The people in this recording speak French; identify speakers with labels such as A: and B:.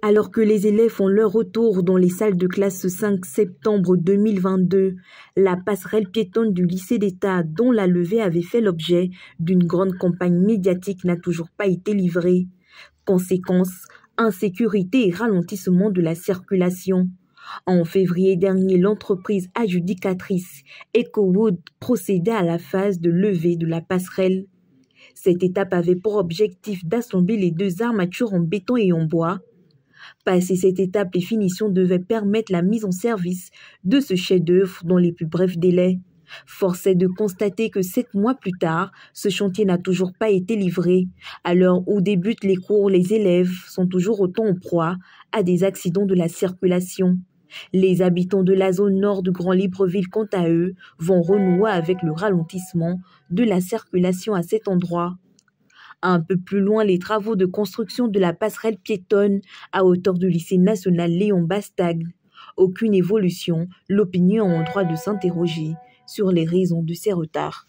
A: Alors que les élèves font leur retour dans les salles de classe ce 5 septembre 2022, la passerelle piétonne du lycée d'État, dont la levée avait fait l'objet d'une grande campagne médiatique, n'a toujours pas été livrée. Conséquence, insécurité et ralentissement de la circulation. En février dernier, l'entreprise adjudicatrice EcoWood procédait à la phase de levée de la passerelle. Cette étape avait pour objectif d'assembler les deux armatures en béton et en bois Passer cette étape, les finitions devaient permettre la mise en service de ce chef-d'œuvre dans les plus brefs délais. Force est de constater que sept mois plus tard, ce chantier n'a toujours pas été livré. À l'heure où débutent les cours, les élèves sont toujours autant en proie à des accidents de la circulation. Les habitants de la zone nord de Grand Libreville, quant à eux, vont renouer avec le ralentissement de la circulation à cet endroit. Un peu plus loin, les travaux de construction de la passerelle piétonne à hauteur du lycée national Léon Bastag. Aucune évolution, l'opinion a le droit de s'interroger sur les raisons de ces retards.